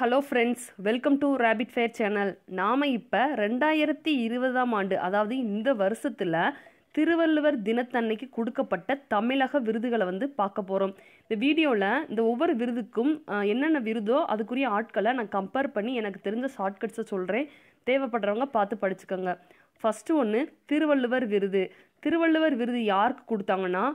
hello friends welcome to rapid fair channel நாம் இப்போ ரெண்டாயிரத்தி இருபதாம் ஆண்டு அதாவது இந்த வருஷத்தில் திருவள்ளுவர் தினத்தன்னைக்கு கொடுக்கப்பட்ட தமிழக விருதுகளை வந்து பார்க்க போகிறோம் இந்த வீடியோவில் இந்த ஒவ்வொரு விருதுக்கும் என்னென்ன விருதோ அதுக்குரிய ஆட்களை நான் கம்பேர் பண்ணி எனக்கு தெரிஞ்ச ஷார்ட்கட்ஸை சொல்கிறேன் தேவைப்படுறவங்க பார்த்து படிச்சுக்கோங்க ஃபஸ்ட்டு ஒன்று திருவள்ளுவர் விருது திருவள்ளுவர் விருது யாருக்கு கொடுத்தாங்கன்னா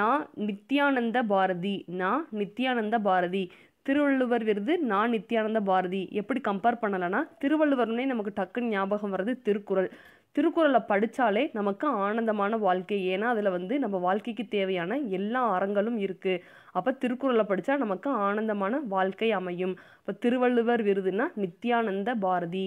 நான் நித்யானந்த பாரதி நான் நித்யானந்த பாரதி திருவள்ளுவர் விருது நான் நித்யானந்த பாரதி எப்படி கம்பேர் பண்ணலைன்னா திருவள்ளுவர்னே நமக்கு டக்குன்னு ஞாபகம் வர்றது திருக்குறள் திருக்குறளை படித்தாலே நமக்கு ஆனந்தமான வாழ்க்கை ஏன்னா அதில் வந்து நம்ம வாழ்க்கைக்கு தேவையான எல்லா அறங்களும் இருக்குது அப்போ திருக்குறளை படித்தா நமக்கு ஆனந்தமான வாழ்க்கை அமையும் இப்போ திருவள்ளுவர் விருதுனா நித்யானந்த பாரதி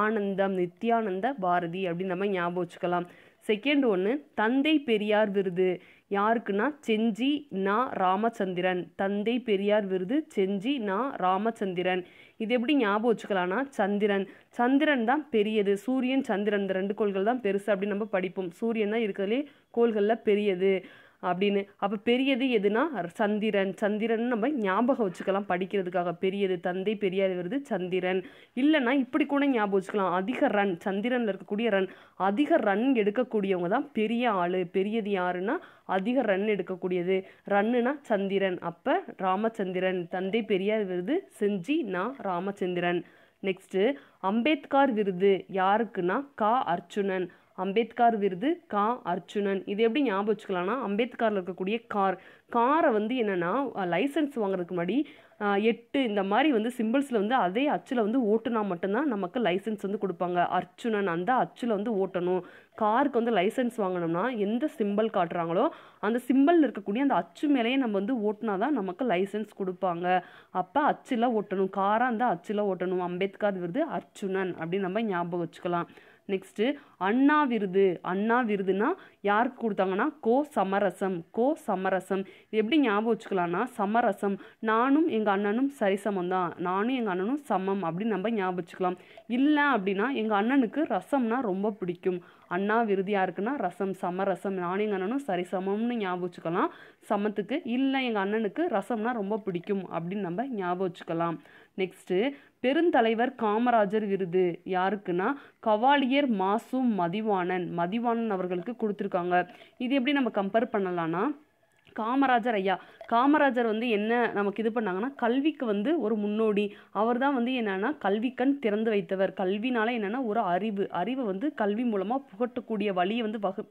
ஆனந்தம் நித்யானந்த பாரதி அப்படின்னு நம்ம ஞாபகம் வச்சுக்கலாம் செகண்ட் ஒன்று தந்தை பெரியார் விருது யாருக்குன்னா செஞ்சி நா ராமச்சந்திரன் தந்தை பெரியார் விருது செஞ்சி நா ராமச்சந்திரன் இது எப்படி ஞாபகம் வச்சுக்கலாம்னா சந்திரன் சந்திரன் தான் பெரியது சூரியன் சந்திரன் இந்த ரெண்டு கோள்கள் தான் பெருசு அப்படின்னு நம்ம படிப்போம் சூரியன் தான் இருக்கிறதுலே கோள்களில் பெரியது அப்படின்னு அப்போ பெரியது எதுனா சந்திரன் சந்திரன் நம்ம ஞாபகம் வச்சுக்கலாம் படிக்கிறதுக்காக பெரியது தந்தை பெரியார் வருது சந்திரன் இல்லைனா இப்படி கூட ஞாபகம் வச்சுக்கலாம் அதிக ரன் சந்திரனில் இருக்கக்கூடிய ரன் அதிக ரன் எடுக்கக்கூடியவங்க தான் பெரிய ஆள் பெரியது யாருன்னா அதிக ரன் எடுக்கக்கூடியது ரன்னுனா சந்திரன் அப்போ ராமச்சந்திரன் தந்தை பெரியார் விருது செஞ்சி நான் ராமச்சந்திரன் நெக்ஸ்ட்டு அம்பேத்கார் விருது யாருக்குன்னா கா அர்ஜுனன் அம்பேத்கார் விருது கா அர்ஜுனன் இது எப்படி ஞாபகம் வச்சுக்கலாம்னா அம்பேத்கரில் இருக்கக்கூடிய கார் காரை வந்து என்னென்னா லைசன்ஸ் வாங்குறதுக்கு முன்னாடி எட்டு இந்த மாதிரி வந்து சிம்பிள்ஸில் வந்து அதே அச்சில் வந்து ஓட்டுனா மட்டும்தான் நமக்கு லைசன்ஸ் வந்து கொடுப்பாங்க அர்ச்சுனன் அந்த அச்சில் வந்து ஓட்டணும் காருக்கு வந்து லைசன்ஸ் வாங்கினோம்னா எந்த சிம்பிள் காட்டுறாங்களோ அந்த சிம்பிளில் இருக்கக்கூடிய அந்த அச்சு மேலேயே நம்ம வந்து ஓட்டினா தான் நமக்கு லைசன்ஸ் கொடுப்பாங்க அப்போ அச்சில் ஓட்டணும் காராக இருந்தால் அச்சில் ஓட்டணும் அம்பேத்கர் விருது அர்ச்சுனன் அப்படின்னு நம்ம ஞாபகம் வச்சுக்கலாம் நெக்ஸ்ட்டு அண்ணா விருது அண்ணா விருதுனா யாருக்கு கொடுத்தாங்கன்னா கோ சமரசம் கோ சமரசம் இது எப்படி ஞாபகம் வச்சுக்கலாம்னா சமரசம் நானும் எங்கள் அண்ணனும் சரிசமம் தான் நானும் எங்கள் அண்ணனும் சமம் அப்படின்னு நம்ம ஞாபகம் வச்சுக்கலாம் இல்லை அப்படின்னா எங்கள் அண்ணனுக்கு ரசம்னா ரொம்ப பிடிக்கும் அண்ணா விருது யாருக்குன்னா ரசம் சம ரசம் நானும் எங்கள் அண்ணனும் சரி சமம்னு ஞாபகம் வச்சுக்கலாம் சமத்துக்கு இல்லை எங்கள் அண்ணனுக்கு ரசம்னா ரொம்ப பிடிக்கும் அப்படின்னு நம்ம ஞாபகம் வச்சுக்கலாம் நெக்ஸ்ட்டு பெருந்தலைவர் காமராஜர் விருது யாருக்குன்னா கவாலியர் மாசும் மதிவாணன் மதிவாணன் அவர்களுக்கு கொடுத்துருக்காங்க இது எப்படி நம்ம கம்பேர் பண்ணலான்னா காமராஜர் ஐயா காமராஜர் வந்து என்ன நமக்கு இது பண்ணாங்கன்னா கல்விக்கு வந்து ஒரு முன்னோடி அவர் தான் வந்து என்னன்னா கல்விக்கண் திறந்து வைத்தவர் கல்வினால என்னன்னா ஒரு அறிவு அறிவை வந்து கல்வி மூலமாக புகட்டக்கூடிய வழியை வந்து வகு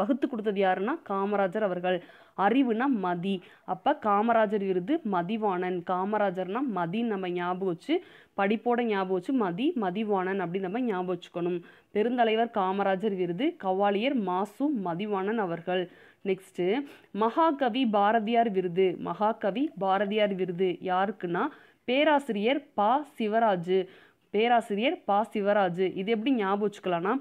வகுத்து கொடுத்தது யாருன்னா காமராஜர் அவர்கள் அறிவுனா மதி அப்போ காமராஜர் விருது மதிவாணன் காமராஜர்னா மதி நம்ம ஞாபகம் வச்சு படிப்போட ஞாபகம் வச்சு மதி மதிவாணன் அப்படின்னு நம்ம ஞாபகம் வச்சுக்கணும் பெருந்தலைவர் காமராஜர் விருது கவாலியர் மாசு மதிவாணன் அவர்கள் நெக்ஸ்ட்டு மகாகவி பாரதியார் விருது மகாகவி பாரதியார் விருது யாருக்குன்னா பேராசிரியர் பா சிவராஜு பேராசிரியர் பா சிவராஜு இது எப்படி ஞாபகம் வச்சுக்கலான்னா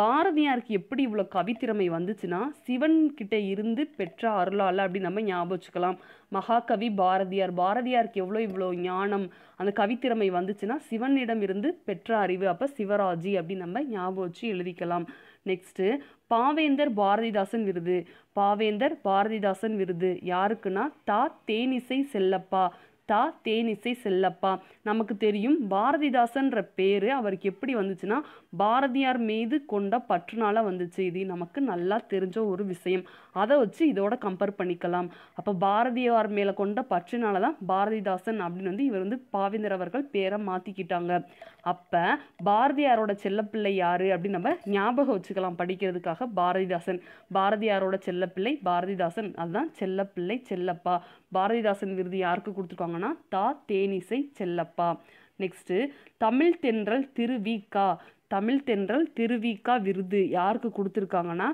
பாரதியாருக்கு எப்படி இவ்வளோ கவித்திறமை வந்துச்சுன்னா சிவன் கிட்டே இருந்து பெற்ற அருளால் அப்படி நம்ம ஞாபகம் வச்சுக்கலாம் மகாகவி பாரதியார் பாரதியாருக்கு எவ்வளோ இவ்வளோ ஞானம் அந்த கவித்திறமை வந்துச்சுன்னா சிவனிடம் இருந்து பெற்ற அறிவு அப்போ சிவராஜி அப்படி நம்ம ஞாபகம் வச்சு எழுதிக்கலாம் நெக்ஸ்ட்டு பாவேந்தர் பாரதிதாசன் விருது பாவேந்தர் பாரதிதாசன் விருது யாருக்குன்னா தா தேனிசை செல்லப்பா தா தேனிசை செல்லப்பா நமக்கு தெரியும் பாரதிதாசன்ற பேர் அவருக்கு எப்படி வந்துச்சுன்னா பாரதியார் மீது கொண்ட பற்றுனால வந்துச்சு இது நமக்கு நல்லா தெரிஞ்ச ஒரு விஷயம் அதை வச்சு இதோட கம்பேர் பண்ணிக்கலாம் அப்போ பாரதியார் மேலே கொண்ட பற்றுனால தான் பாரதிதாசன் அப்படின்னு வந்து இவர் வந்து பாவேந்தர் அவர்கள் பேரை மாற்றிக்கிட்டாங்க அப்போ பாரதியாரோட செல்லப்பிள்ளை யார் அப்படின்னு நம்ம ஞாபகம் வச்சுக்கலாம் படிக்கிறதுக்காக பாரதிதாசன் பாரதியாரோட செல்லப்பிள்ளை பாரதிதாசன் அதுதான் செல்லப்பிள்ளை செல்லப்பா பாரதிதாசன் விருது யாருக்கு கொடுத்துருக்காங்க எழுதியிருக்காங்கன்னா தா தேனிசை செல்லப்பா நெக்ஸ்ட்டு தமிழ் தென்றல் திருவிக்கா தமிழ் தென்றல் திருவிகா விருது யாருக்கு கொடுத்துருக்காங்கன்னா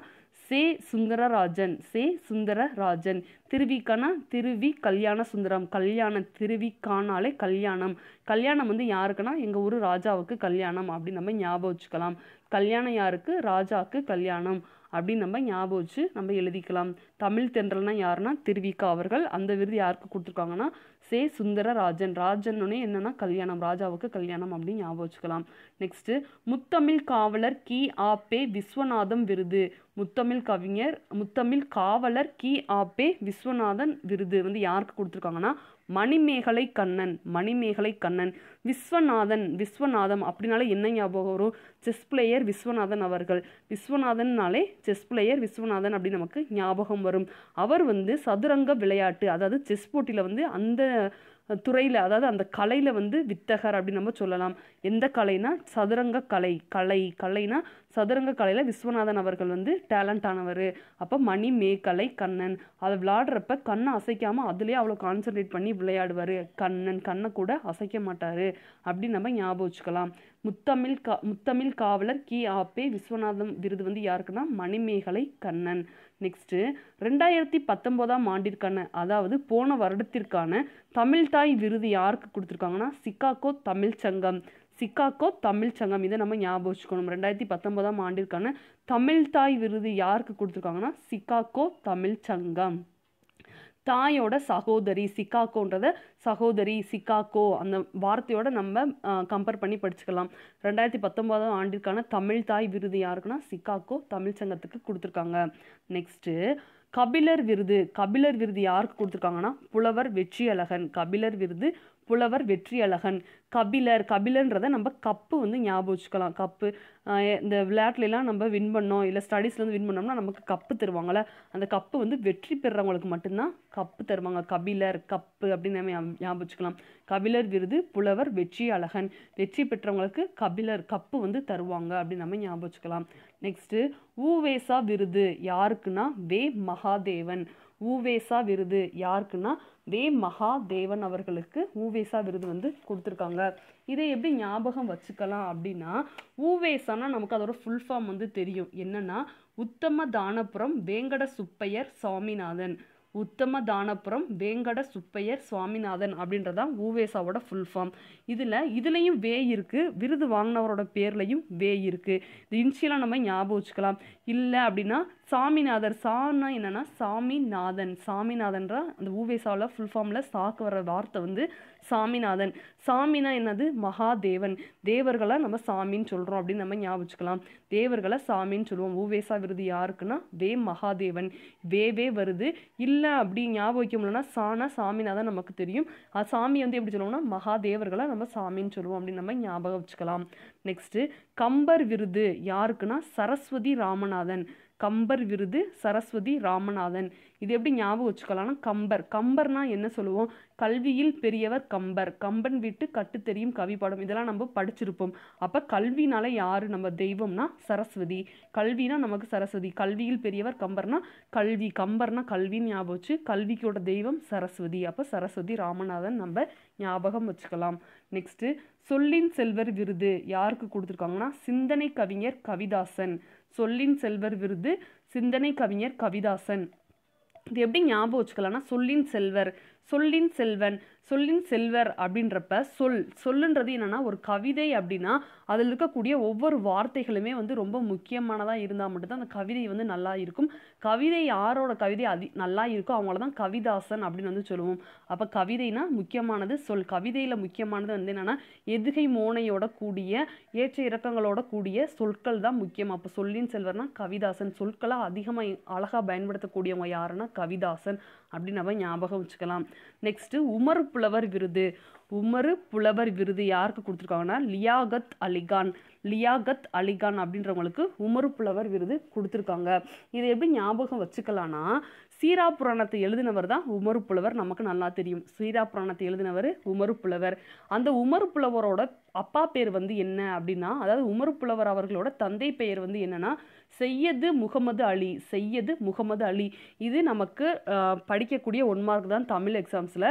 சே சுந்தரராஜன் சே சுந்தரராஜன் திருவிக்கானா திருவி கல்யாண சுந்தரம் கல்யாண திருவிக்கானாலே கல்யாணம் கல்யாணம் வந்து யாருக்குன்னா எங்கள் ஊர் ராஜாவுக்கு கல்யாணம் அப்படின்னு நம்ம ஞாபகம் வச்சுக்கலாம் கல்யாணம் யாருக்கு ராஜாக்கு கல்யாணம் அப்படின்னு நம்ம ஞாபகம் வச்சு நம்ம எழுதிக்கலாம் தமிழ் தென்றல்னா யாருன்னா திருவிக்கா அவர்கள் அந்த விருது யாருக்கு கொடுத்துருக்காங்கன்னா சே சுந்தர ராஜன் ராஜன்னு என்னன்னா கல்யாணம் ராஜாவுக்கு கல்யாணம் அப்படின்னு ஞாபகம் வச்சுக்கலாம் நெக்ஸ்ட்டு முத்தமிழ் காவலர் கி ஆப்பே விஸ்வநாதம் விருது முத்தமிழ் கவிஞர் முத்தமிழ் காவலர் கி ஆப்பே விஸ்வநாதன் விருது வந்து யாருக்கு கொடுத்துருக்காங்கன்னா மணிமேகலை கண்ணன் மணிமேகலை கண்ணன் விஸ்வநாதன் விஸ்வநாதம் அப்படின்னாலே என்ன ஞாபகம் வரும் செஸ் பிளேயர் விஸ்வநாதன் அவர்கள் விஸ்வநாதன்னாலே செஸ் பிளேயர் விஸ்வநாதன் அப்படின்னு நமக்கு ஞாபகம் வரும் அவர் வந்து சதுரங்க விளையாட்டு அதாவது செஸ் போட்டியில் வந்து அந்த துறையில் அதாவது அந்த கலையில் வந்து வித்தகர் அப்படின்னு நம்ம சொல்லலாம் எந்த கலைனா சதுரங்க கலை கலை கலைனா சதுரங்க கலையில் விஸ்வநாதன் அவர்கள் வந்து டேலண்ட் ஆனவர் அப்போ மணி மேக்கலை கண்ணன் அதை விளையாடுறப்ப கண்ணை அசைக்காமல் அதுலேயே அவ்வளோ கான்சென்ட்ரேட் பண்ணி விளையாடுவார் கண்ணன் கண்ணை கூட அசைக்க மாட்டார் அப்படின்னு நம்ம ஞாபகம் வச்சுக்கலாம் முத்தமிழ் கா முத்தமிழ் காவலர் கி ஆப்பே விஸ்வநாதன் விருது வந்து யாருக்குன்னா மணிமேகலை கண்ணன் நெக்ஸ்ட்டு ரெண்டாயிரத்தி பத்தொம்போதாம் ஆண்டிற்கான அதாவது போன வருடத்திற்கான தமிழ்தாய் விருது யாருக்கு கொடுத்துருக்காங்கன்னா சிக்காகோ சங்கம் சிக்காகோ தமிழ் சங்கம் இதை நம்ம ஞாபகம் வச்சுக்கணும் ரெண்டாயிரத்தி பத்தொம்போதாம் ஆண்டிற்கான தமிழ்தாய் விருது யாருக்கு கொடுத்துருக்காங்கன்னா சிக்காகோ தமிழ் சங்கம் தாயோட சகோதரி சிக்காக்கோன்றத சகோதரி சிக்காக்கோ அந்த வார்த்தையோட நம்ம கம்பேர் பண்ணி படிச்சுக்கலாம் ரெண்டாயிரத்தி பத்தொன்பதாம் ஆண்டிற்கான தமிழ் தாய் விருது யாருக்குன்னா சிக்காக்கோ தமிழ் சங்கத்துக்கு கொடுத்துருக்காங்க நெக்ஸ்ட்டு கபிலர் விருது கபிலர் விருது யாருக்கு கொடுத்துருக்காங்கன்னா புலவர் வெற்றியழகன் கபிலர் விருது புலவர் வெற்றியழகன் கபிலர் கபிலன்றதை நம்ம கப்பு வந்து ஞாபகம் வச்சுக்கலாம் கப்பு இந்த விளையாட்டுலாம் நம்ம வின் பண்ணோம் இல்லை ஸ்டடீஸ்லேருந்து வின் பண்ணோம்னா நமக்கு கப்பு தருவாங்கல்ல அந்த கப்பு வந்து வெற்றி பெறுறவங்களுக்கு மட்டும்தான் கப்பு தருவாங்க கபிலர் கப்பு அப்படின்னு நம்ம ஞாபகம் வச்சுக்கலாம் கபிலர் விருது புலவர் வெற்றி அழகன் வெற்றி பெற்றவங்களுக்கு கபிலர் கப்பு வந்து தருவாங்க அப்படின்னு நம்ம ஞாபகம் வச்சுக்கலாம் நெக்ஸ்ட்டு ஊவேசா விருது யாருக்குன்னா வே மகாதேவன் ஊவேசா விருது யாருக்குன்னா வே மகாதேவன் அவர்களுக்கு ஊவேசா விருது வந்து கொடுத்துருக்காங்க இதை எப்படி ஞாபகம் வச்சுக்கலாம் அப்படின்னா ஊவேசானா நமக்கு அதோட ஃபுல் ஃபார்ம் வந்து தெரியும் என்னன்னா உத்தம தானபுரம் வேங்கட சுப்பையர் சுவாமிநாதன் உத்தம தானபுரம் வேங்கட சுப்பையர் சுவாமிநாதன் அப்படின்றதான் ஊவேசாவோட ஃபுல் ஃபார்ம் இதில் இதுலேயும் வே இருக்குது விருது வாங்கினவரோட பேர்லையும் வே இருக்குது இது இன்ஷியலாக நம்ம ஞாபகம் வச்சுக்கலாம் இல்லை அப்படின்னா சாமிநாதர் சான்னா என்னென்னா சாமிநாதன் சாமிநாதன்ற அந்த ஊவேசாவில் ஃபுல் ஃபார்மில் சாக்கு வர்ற வார்த்தை வந்து சாமிநாதன் சாமினா என்னது மகாதேவன் தேவர்களை நம்ம சாமின்னு சொல்கிறோம் அப்படின்னு நம்ம ஞாபகம் தேவர்களை சாமின்னு சொல்லுவோம் ஊவேசா விருது யாருக்குன்னா வே மகாதேவன் வேவே வருது இல்லை அப்படி ஞாபகம் வைக்க முடியலன்னா சானா சாமிநாதன் நமக்கு தெரியும் சாமி வந்து எப்படி சொல்லுவோம்னா மகாதேவர்களை நம்ம சாமின்னு சொல்லுவோம் அப்படின்னு நம்ம ஞாபகம் வச்சுக்கலாம் நெக்ஸ்ட்டு கம்பர் விருது யாருக்குன்னா சரஸ்வதி ராமநாதன் கம்பர் விருது சரஸ்வதி ராமநாதன் இது எப்படி ஞாபகம் வச்சுக்கலாம்னா கம்பர் கம்பர்னா என்ன சொல்லுவோம் கல்வியில் பெரியவர் கம்பர் கம்பன் வீட்டு கட்டு தெரியும் கவி பாடம் இதெல்லாம் நம்ம படிச்சிருப்போம் அப்போ கல்வினால யார் நம்ம தெய்வம்னா சரஸ்வதி கல்வினா நமக்கு சரஸ்வதி கல்வியில் பெரியவர் கம்பர்னா கல்வி கம்பர்னா கல்வின்னு ஞாபகம் வச்சு கல்விக்கோட தெய்வம் சரஸ்வதி அப்போ சரஸ்வதி ராமநாதன் நம்ம ஞாபகம் வச்சுக்கலாம் நெக்ஸ்ட்டு சொல்லின் செல்வர் விருது யாருக்கு கொடுத்துருக்காங்கன்னா சிந்தனை கவிஞர் கவிதாசன் சொல்லின் செல்வர் விருது சிந்தனை கவிஞர் கவிதாசன் இது எப்படி ஞாபகம் வச்சுக்கலாம்னா சொல்லின் செல்வர் சொல்லின் செல்வன் சொல்லின் செல்வர் அப்படின்றப்ப சொல் சொல்லுன்றது என்னென்னா ஒரு கவிதை அப்படின்னா அதில் இருக்கக்கூடிய ஒவ்வொரு வார்த்தைகளுமே வந்து ரொம்ப முக்கியமானதாக இருந்தால் மட்டும்தான் அந்த கவிதை வந்து நல்லா இருக்கும் கவிதை யாரோட கவிதை அதி நல்லா இருக்கோ அவங்கள தான் கவிதாசன் அப்படின்னு வந்து சொல்லுவோம் அப்போ கவிதைனா முக்கியமானது சொல் கவிதையில் முக்கியமானது வந்து என்னென்னா எதுகை மோனையோட கூடிய ஏற்ற இறக்கங்களோட கூடிய சொற்கள் தான் முக்கியம் அப்போ சொல்லின் செல்வர்னா கவிதாசன் சொற்களாக அதிகமாக அழகாக பயன்படுத்தக்கூடியவங்க யாருன்னா கவிதாசன் அப்படின்னு நம்ம ஞாபகம் வச்சுக்கலாம் நெக்ஸ்ட்டு உமர் புலவர் விருது உமரு புலவர் விருது யாருக்கு கொடுத்துருக்காங்கன்னா லியாகத் அலிகான் லியாகத் அலிகான் அப்படின்றவங்களுக்கு உமரு புலவர் விருது கொடுத்துருக்காங்க இது எப்படி ஞாபகம் வச்சுக்கலான்னா சீரா புராணத்தை எழுதினவர் தான் உமரு புலவர் நமக்கு நல்லா தெரியும் சீரா புராணத்தை எழுதினவர் உமரு புலவர் அந்த உமரு புலவரோட அப்பா பேர் வந்து என்ன அப்படின்னா அதாவது உமரு புலவர் அவர்களோட தந்தை பெயர் வந்து என்னன்னா செய்யது முகமது அலி செய்யது முகமது அலி இது நமக்கு படிக்கக்கூடிய ஒன் மார்க் தான் தமிழ் எக்ஸாம்ஸில்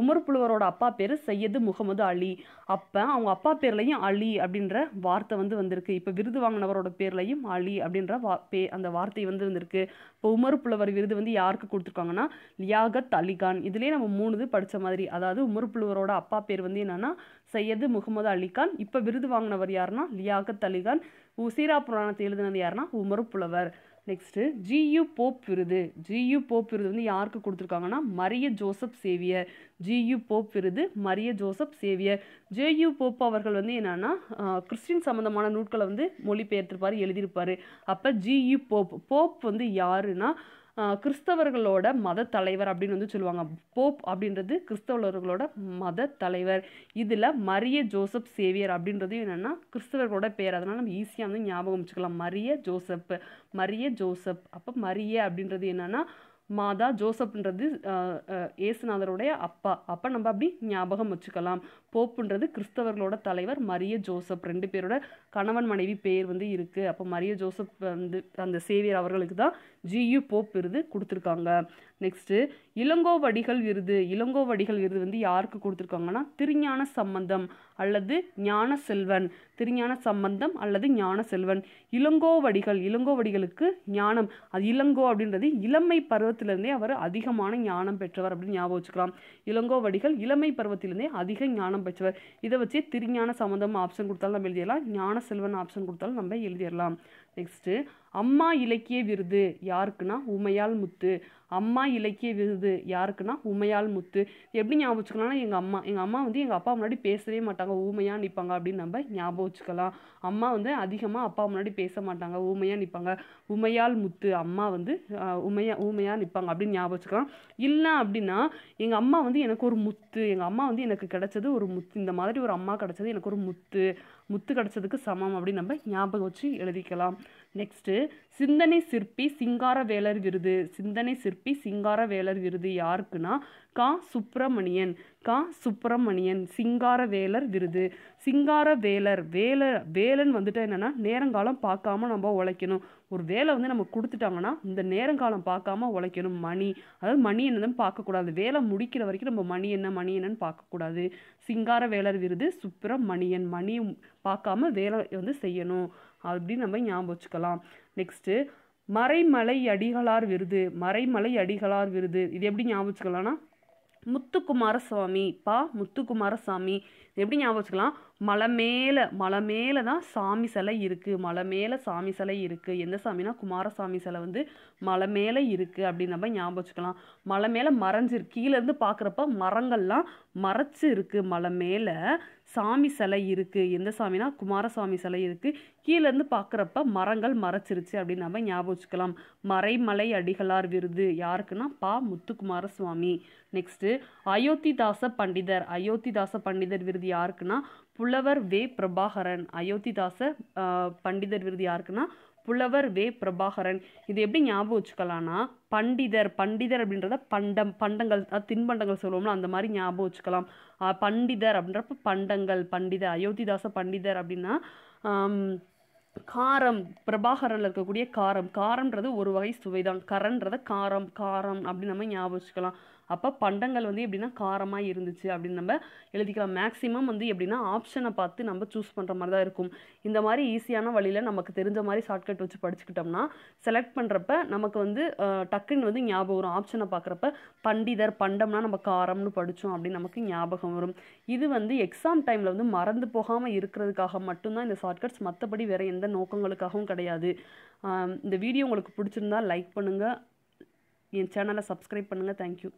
உமர் புலவரோட அப்பா பேர் சையது முகமது அலி அப்போ அவங்க அப்பா பேர்லையும் அலி அப்படின்ற வார்த்தை வந்து வந்திருக்கு இப்போ விருது வாங்கினவரோட பேர்லையும் அலி அப்படின்ற வா பே அந்த வார்த்தை வந்து வந்திருக்கு இப்போ உமர் புலவர் விருது வந்து யாருக்கு கொடுத்துருக்காங்கன்னா லியாகத் அலிகான் இதுலேயே நம்ம மூணு இது படித்த மாதிரி அதாவது உமர் புலவரோட அப்பா பேர் வந்து என்னென்னா சையது முகமது அலிகான் இப்போ விருது வாங்கினவர் யாருன்னா லியாகத் அலிகான் உசீரா புராணத்தை எழுதினது யாருன்னா உமர் புலவர் நெக்ஸ்ட்டு ஜியு போப் விருது ஜியு போப் விருது வந்து யாருக்கு கொடுத்துருக்காங்கன்னா Maria Joseph Xavier G U விருது Maria Joseph Xavier G U அவர்கள் வந்து என்னென்னா கிறிஸ்டின் சம்மந்தமான நூட்களை வந்து மொழிபெயர்த்திருப்பார் எழுதியிருப்பார் அப்போ ஜியு போப் போப் வந்து யாருன்னா கிறிஸ்தவர்களோட மத தலைவர் அப்படின்னு வந்து சொல்லுவாங்க போப் அப்படின்றது கிறிஸ்தவர்களோட மத தலைவர் இதில் மரிய ஜோசப் சேவியர் அப்படின்றதையும் என்னென்னா கிறிஸ்தவர்களோட பேர் அதனால் நம்ம ஈஸியாக வந்து ஞாபகம் வச்சுக்கலாம் மரிய ஜோசப் மரிய ஜோசப் அப்போ மரிய அப்படின்றது என்னென்னா மாதா ஜோசப்ன்றது ஏசுநாதருடைய அப்பா அப்போ நம்ம அப்படி ஞாபகம் வச்சுக்கலாம் போப்புன்றது கிறிஸ்தவர்களோட தலைவர் மரிய ஜோசப் ரெண்டு பேரோட கணவன் மனைவி பேர் வந்து இருக்குது அப்போ மரிய ஜோசப் வந்து அந்த சேவியர் அவர்களுக்கு தான் ஜியு போப் விருது கொடுத்துருக்காங்க நெக்ஸ்ட்டு இளங்கோவடிகள் விருது இளங்கோவடிகள் விருது வந்து யாருக்கு கொடுத்துருக்காங்கன்னா திருஞான சம்பந்தம் அல்லது ஞான செல்வன் திருஞான சம்பந்தம் அல்லது ஞான செல்வன் இளங்கோவடிகள் இளங்கோவடிகளுக்கு ஞானம் அது இளங்கோ அப்படின்றது இளமை பருவத்திலிருந்தே அவர் அதிகமான ஞானம் பெற்றவர் அப்படின்னு ஞாபகம் வச்சுக்கலாம் இளங்கோவடிகள் இளமை பருவத்திலிருந்தே அதிக ஞானம் பெற்றவர் இதை வச்சு திருஞான சம்பந்தம் ஆப்ஷன் கொடுத்தாலும் நம்ம எழுதிடலாம் ஞான செல்வன் ஆப்ஷன் கொடுத்தாலும் நம்ம எழுதிடலாம் நெக்ஸ்ட்டு அம்மா இலக்கிய விருது யாருக்குன்னா உமையால் முத்து அம்மா இலக்கிய விருது யாருக்குன்னா உமையால் முத்து எப்படி ஞாபகம் வச்சுக்கலாம்னா எங்கள் அம்மா எங்கள் அம்மா வந்து எங்கள் அப்பா முன்னாடி பேசவே மாட்டாங்க ஊமையாக நிற்பாங்க அப்படின்னு நம்ம ஞாபகம் வச்சுக்கலாம் அம்மா வந்து அதிகமாக அப்பா முன்னாடி பேச மாட்டாங்க ஊமையாக நிற்பாங்க உமையால் முத்து அம்மா வந்து உமையா ஊமையாக நிற்பாங்க அப்படின்னு ஞாபகம் வச்சுக்கலாம் இல்லை அப்படின்னா எங்கள் அம்மா வந்து எனக்கு ஒரு முத்து எங்கள் அம்மா வந்து எனக்கு கிடச்சது ஒரு முத்து இந்த மாதிரி ஒரு அம்மா கிடச்சது எனக்கு ஒரு முத்து முத்து கிடச்சதுக்கு சமம் அப்படின்னு நம்ம ஞாபகம் வச்சு எழுதிக்கலாம் நெக்ஸ்ட்டு சிந்தனை சிற்பி சிங்கார வேலர் விருது சிந்தனை சிற்பி சிங்கார வேலர் விருது யாருக்குன்னா கா சுப்பிரமணியன் கா சுப்பிரமணியன் சிங்கார வேலர் விருது சிங்கார வேலர் வேல வேலன் வந்துட்டு என்னென்னா நேரங்காலம் பார்க்காம நம்ம உழைக்கணும் ஒரு வேலை வந்து நம்ம கொடுத்துட்டாங்கன்னா இந்த நேரங்காலம் பார்க்காம உழைக்கணும் மணி அதாவது மணி என்னதுன்னு பார்க்கக்கூடாது வேலை முடிக்கிற வரைக்கும் நம்ம மணி என்ன மணி என்னன்னு பார்க்கக்கூடாது சிங்கார வேலர் விருது சுப்பிரமணியன் மணியும் பார்க்காம வேலை வந்து செய்யணும் அப்படின்னு நம்ம ஞாபகம் வச்சுக்கலாம் நெக்ஸ்ட்டு மறைமலை அடிகளார் விருது மறைமலை அடிகளார் விருது இது எப்படி ஞாபகம் வச்சுக்கலாம்னா முத்துக்குமாரசாமி பா முத்துக்குமாரசாமி எப்படி ஞாபகம் வச்சுக்கலாம் மலை மேலே மலை மேலே தான் சாமி சிலை இருக்குது மலை மேலே சாமி சிலை இருக்குது எந்த சாமினா குமாரசாமி சிலை வந்து மலை மேலே இருக்குது அப்படின்னு நம்ம ஞாபகம் வச்சுக்கலாம் மலை மேலே மறைஞ்சிருக்கு கீழேருந்து பார்க்குறப்ப மரங்கள்லாம் மறைச்சு இருக்குது மலை மேலே சாமி சிலை இருக்குது எந்த சாமினா குமாரசாமி சிலை இருக்குது கீழேருந்து பார்க்குறப்ப மரங்கள் மறைச்சிருச்சு அப்படின்னு நம்ம ஞாபகம் வச்சுக்கலாம் மறைமலை அடிகளார் விருது யாருக்குன்னா பா முத்துக்குமார சுவாமி நெக்ஸ்ட்டு அயோத்திதாச பண்டிதர் அயோத்திதாச பண்டிதர் விருது யாருக்குன்னா புலவர் வே பிரபாகரன் அயோத்திதாச பண்டிதர் விருது யாருக்குன்னா புலவர் வே பிரபாகரன் இது எப்படி ஞாபகம் வச்சுக்கலாம்னா பண்டிதர் பண்டிதர் அப்படின்றத பண்டம் பண்டங்கள் தின்பண்டங்கள் சொல்லுவோம்ல அந்த மாதிரி ஞாபகம் வச்சுக்கலாம் பண்டிதர் அப்படின்றப்ப பண்டங்கள் பண்டிதர் அயோத்திதாச பண்டிதர் அப்படின்னா காரம் பிரபாகரனில் இருக்கக்கூடிய காரம் காரம்ன்றது ஒரு வகை சுவைதான் கரன்றதை காரம் காரம் அப்படின்னு நம்ம ஞாபகம் வச்சுக்கலாம் அப்போ பண்டங்கள் வந்து எப்படின்னா காரமாக இருந்துச்சு அப்படின்னு நம்ம எழுதிக்கலாம் மேக்ஸிமம் வந்து எப்படின்னா ஆப்ஷனை பார்த்து நம்ம சூஸ் பண்ணுற மாதிரி தான் இருக்கும் இந்த மாதிரி ஈஸியான வழியில் நமக்கு தெரிஞ்ச மாதிரி ஷார்ட்கட் வச்சு படிச்சுக்கிட்டோம்னா செலக்ட் பண்ணுறப்ப நமக்கு வந்து டக்குன்னு வந்து ஞாபகம் வரும் ஆப்ஷனை பார்க்குறப்ப பண்டிதர் பண்டம்னா நம்ம காரம்னு படித்தோம் அப்படின்னு நமக்கு ஞாபகம் வரும் இது வந்து எக்ஸாம் டைமில் வந்து மறந்து போகாமல் இருக்கிறதுக்காக மட்டும்தான் இந்த ஷார்ட்கட்ஸ் மற்றபடி வேறு எந்த நோக்கங்களுக்காகவும் கிடையாது இந்த வீடியோ உங்களுக்கு பிடிச்சிருந்தா லைக் பண்ணுங்கள் என் சேனலை சப்ஸ்கிரைப் பண்ணுங்கள் தேங்க்யூ